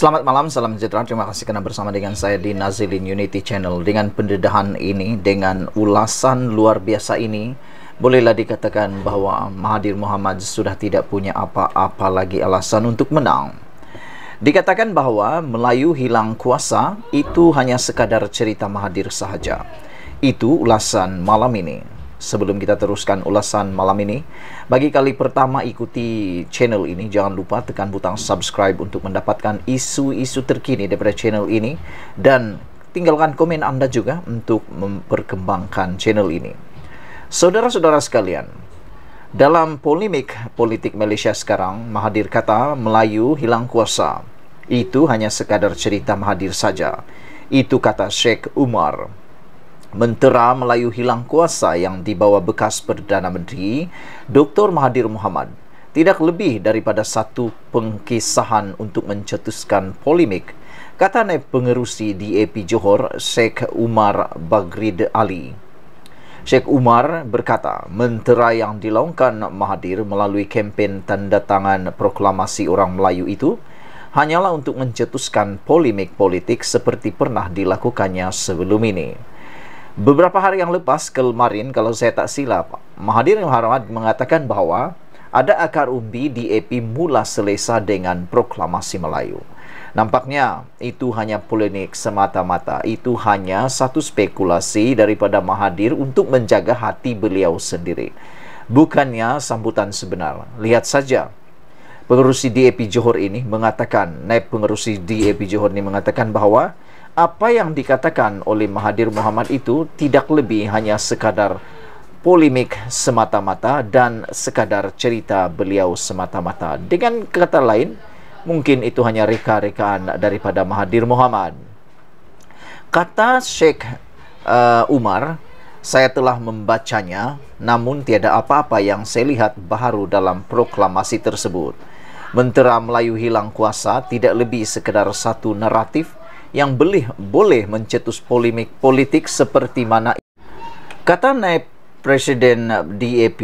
Selamat malam, salam sejahtera. Terima kasih kerana bersama dengan saya di Nazilin Unity Channel. Dengan pendedahan ini, dengan ulasan luar biasa ini, bolehlah dikatakan bahawa Mahathir Muhammad sudah tidak punya apa-apa lagi alasan untuk menang. Dikatakan bahawa Melayu hilang kuasa itu hanya sekadar cerita Mahathir sahaja. Itu ulasan malam ini sebelum kita teruskan ulasan malam ini. Bagi kali pertama ikuti channel ini, jangan lupa tekan butang subscribe untuk mendapatkan isu-isu terkini daripada channel ini dan tinggalkan komen anda juga untuk memperkembangkan channel ini. Saudara-saudara sekalian, dalam polemik politik Malaysia sekarang, Mahathir kata Melayu hilang kuasa. Itu hanya sekadar cerita Mahathir saja. Itu kata Sheikh Umar. Mentera Melayu hilang kuasa yang dibawa bekas Perdana Menteri Dr. Mahathir Mohamad tidak lebih daripada satu pengkisahan untuk mencetuskan polemik kata naib pengerusi DAP Johor Sheikh Umar Bagrid Ali Sheikh Umar berkata mentera yang dilaungkan Mahathir melalui kempen tanda tangan proklamasi orang Melayu itu hanyalah untuk mencetuskan polemik politik seperti pernah dilakukannya sebelum ini Beberapa hari yang lepas kemarin kalau saya tak silap Mahathir Muhammad mengatakan bahawa ada akar umbi di EP mula selesa dengan proklamasi Melayu. Nampaknya itu hanya polemik semata-mata. Itu hanya satu spekulasi daripada Mahathir untuk menjaga hati beliau sendiri. Bukannya sambutan sebenar. Lihat saja. Pengerusi DAP Johor ini mengatakan, naib pengerusi DAP Johor ini mengatakan bahawa apa yang dikatakan oleh Mahathir Muhammad itu tidak lebih hanya sekadar polemik semata-mata dan sekadar cerita beliau semata-mata. Dengan kata lain, mungkin itu hanya reka-rekaan daripada Mahathir Muhammad. Kata Sheikh uh, Umar, saya telah membacanya, namun tiada apa-apa yang saya lihat baru dalam proklamasi tersebut. Mentera Melayu hilang kuasa tidak lebih sekadar satu naratif yang belih boleh mencetus polemik politik seperti mana kata naib presiden DAP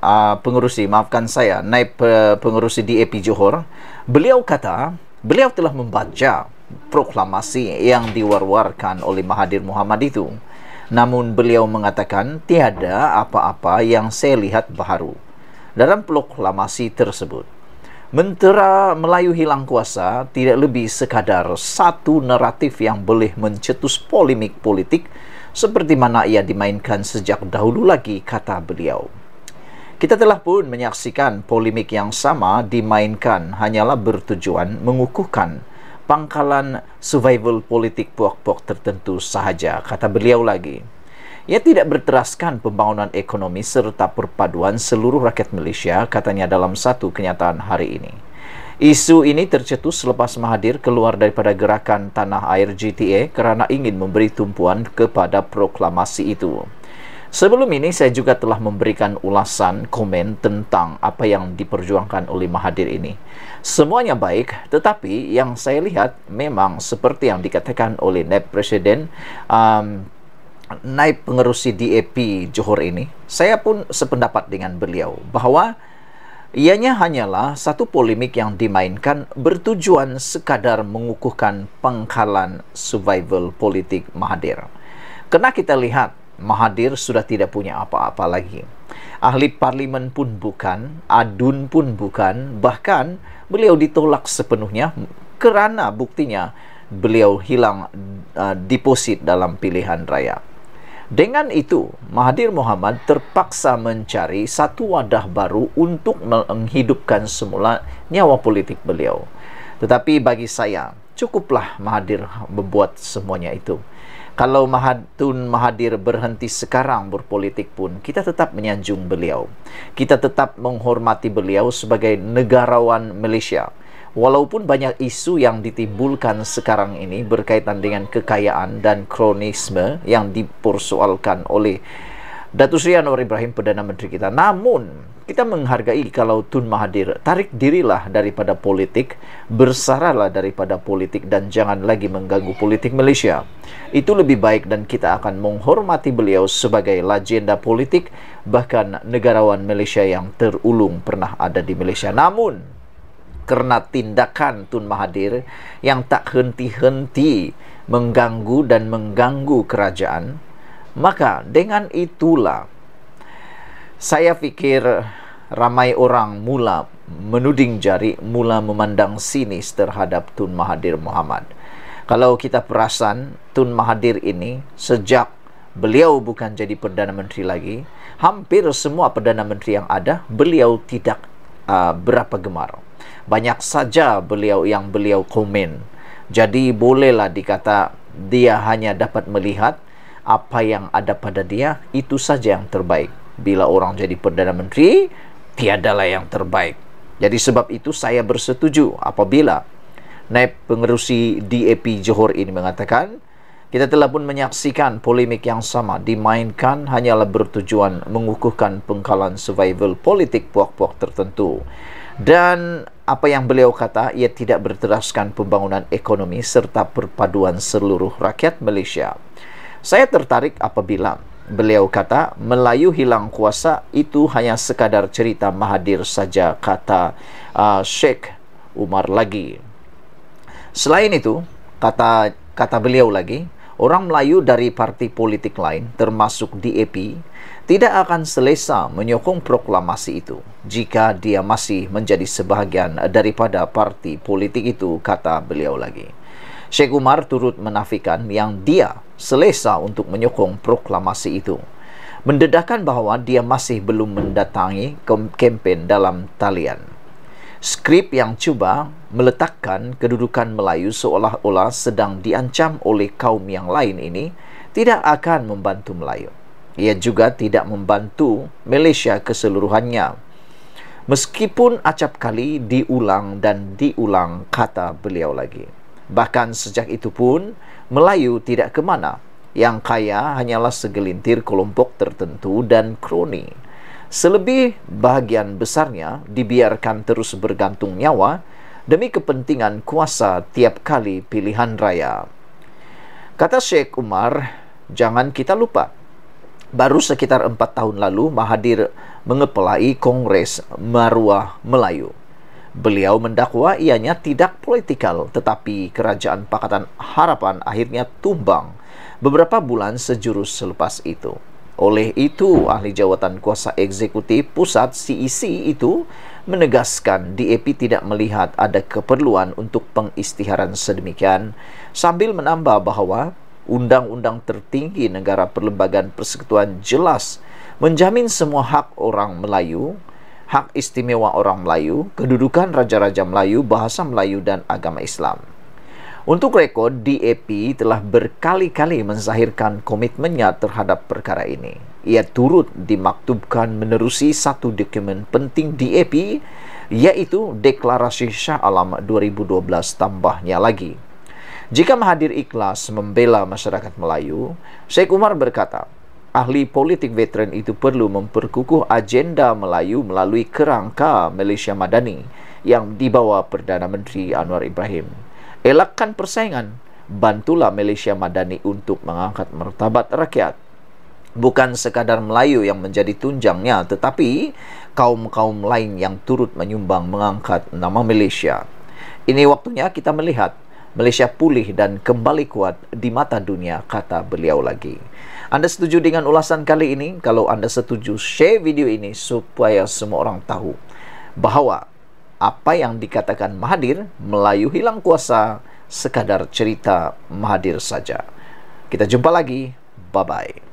uh, ah, pengurusi maafkan saya naib uh, pengurusi DAP Johor beliau kata beliau telah membaca proklamasi yang diwar-warkan oleh Mahathir Muhammad itu namun beliau mengatakan tiada apa-apa yang saya lihat baharu dalam proklamasi tersebut Mentera Melayu hilang kuasa tidak lebih sekadar satu naratif yang boleh mencetus polemik politik seperti mana ia dimainkan sejak dahulu lagi kata beliau. Kita telah pun menyaksikan polemik yang sama dimainkan hanyalah bertujuan mengukuhkan pangkalan survival politik puak-puak tertentu sahaja kata beliau lagi. Ia tidak berteraskan pembangunan ekonomi serta perpaduan seluruh rakyat Malaysia, katanya dalam satu kenyataan hari ini. Isu ini tercetus selepas Mahathir keluar daripada gerakan Tanah Air GTA kerana ingin memberi tumpuan kepada proklamasi itu. Sebelum ini, saya juga telah memberikan ulasan komen tentang apa yang diperjuangkan oleh Mahathir ini. Semuanya baik, tetapi yang saya lihat memang seperti yang dikatakan oleh Net Presiden, um, naib pengerusi DAP Johor ini, saya pun sependapat dengan beliau bahawa ianya hanyalah satu polemik yang dimainkan bertujuan sekadar mengukuhkan pangkalan survival politik Mahathir. Kena kita lihat, Mahathir sudah tidak punya apa-apa lagi. Ahli parlimen pun bukan, adun pun bukan, bahkan beliau ditolak sepenuhnya kerana buktinya beliau hilang uh, deposit dalam pilihan raya. Dengan itu, Mahathir Muhammad terpaksa mencari satu wadah baru untuk menghidupkan semula nyawa politik beliau. Tetapi bagi saya, cukuplah Mahathir membuat semuanya itu. Kalau Mahathun Mahathir berhenti sekarang berpolitik pun, kita tetap menyanjung beliau. Kita tetap menghormati beliau sebagai negarawan Malaysia. Walaupun banyak isu yang ditimbulkan sekarang ini berkaitan dengan kekayaan dan kronisme yang dipersoalkan oleh Datuk Sri Anwar Ibrahim Perdana Menteri kita. Namun, kita menghargai kalau Tun Mahathir tarik dirilah daripada politik, bersaralah daripada politik dan jangan lagi mengganggu politik Malaysia. Itu lebih baik dan kita akan menghormati beliau sebagai legenda politik bahkan negarawan Malaysia yang terulung pernah ada di Malaysia. Namun, kerana tindakan Tun Mahathir yang tak henti-henti mengganggu dan mengganggu kerajaan maka dengan itulah saya fikir ramai orang mula menuding jari mula memandang sinis terhadap Tun Mahathir Muhammad kalau kita perasan Tun Mahathir ini sejak beliau bukan jadi Perdana Menteri lagi hampir semua Perdana Menteri yang ada beliau tidak uh, berapa gemar banyak saja beliau yang beliau komen. Jadi bolehlah dikata dia hanya dapat melihat apa yang ada pada dia itu saja yang terbaik. Bila orang jadi perdana menteri tiadalah yang terbaik. Jadi sebab itu saya bersetuju apabila naib pengerusi DAP Johor ini mengatakan kita telah pun menyaksikan polemik yang sama dimainkan hanyalah bertujuan mengukuhkan pengkalan survival politik puak-puak tertentu dan apa yang beliau kata ia tidak berteraskan pembangunan ekonomi serta perpaduan seluruh rakyat Malaysia. Saya tertarik apabila beliau kata Melayu hilang kuasa itu hanya sekadar cerita Mahathir saja kata uh, Sheikh Umar lagi. Selain itu kata kata beliau lagi orang Melayu dari parti politik lain, termasuk DAP, tidak akan selesa menyokong proklamasi itu jika dia masih menjadi sebahagian daripada parti politik itu, kata beliau lagi. Sheikh Umar turut menafikan yang dia selesa untuk menyokong proklamasi itu. Mendedahkan bahawa dia masih belum mendatangi kempen dalam talian skrip yang cuba meletakkan kedudukan Melayu seolah-olah sedang diancam oleh kaum yang lain ini tidak akan membantu Melayu. Ia juga tidak membantu Malaysia keseluruhannya. Meskipun acap kali diulang dan diulang kata beliau lagi. Bahkan sejak itu pun, Melayu tidak kemana. Yang kaya hanyalah segelintir kelompok tertentu dan kroni selebih bahagian besarnya dibiarkan terus bergantung nyawa demi kepentingan kuasa tiap kali pilihan raya. Kata Sheikh Umar, jangan kita lupa, baru sekitar empat tahun lalu Mahadir mengepelai Kongres Maruah Melayu. Beliau mendakwa ianya tidak politikal, tetapi Kerajaan Pakatan Harapan akhirnya tumbang beberapa bulan sejurus selepas itu. Oleh itu, ahli jawatan kuasa eksekutif pusat CEC e itu menegaskan DAP tidak melihat ada keperluan untuk pengistiharan sedemikian sambil menambah bahawa undang-undang tertinggi negara perlembagaan persekutuan jelas menjamin semua hak orang Melayu hak istimewa orang Melayu, kedudukan raja-raja Melayu, bahasa Melayu dan agama Islam. Untuk rekod, DAP telah berkali-kali menzahirkan komitmennya terhadap perkara ini. Ia turut dimaktubkan menerusi satu dokumen penting DAP, yaitu Deklarasi Shah Alam 2012 tambahnya lagi. Jika Mahathir ikhlas membela masyarakat Melayu, Sheikh Umar berkata, ahli politik veteran itu perlu memperkukuh agenda Melayu melalui kerangka Malaysia Madani yang dibawa Perdana Menteri Anwar Ibrahim. Elakkan persaingan, bantulah Malaysia Madani untuk mengangkat martabat rakyat. Bukan sekadar Melayu yang menjadi tunjangnya, tetapi kaum-kaum lain yang turut menyumbang mengangkat nama Malaysia. Ini waktunya kita melihat Malaysia pulih dan kembali kuat di mata dunia, kata beliau lagi. Anda setuju dengan ulasan kali ini? Kalau anda setuju, share video ini supaya semua orang tahu bahawa apa yang dikatakan Mahadir Melayu hilang kuasa sekadar cerita Mahadir saja. Kita jumpa lagi. Bye-bye.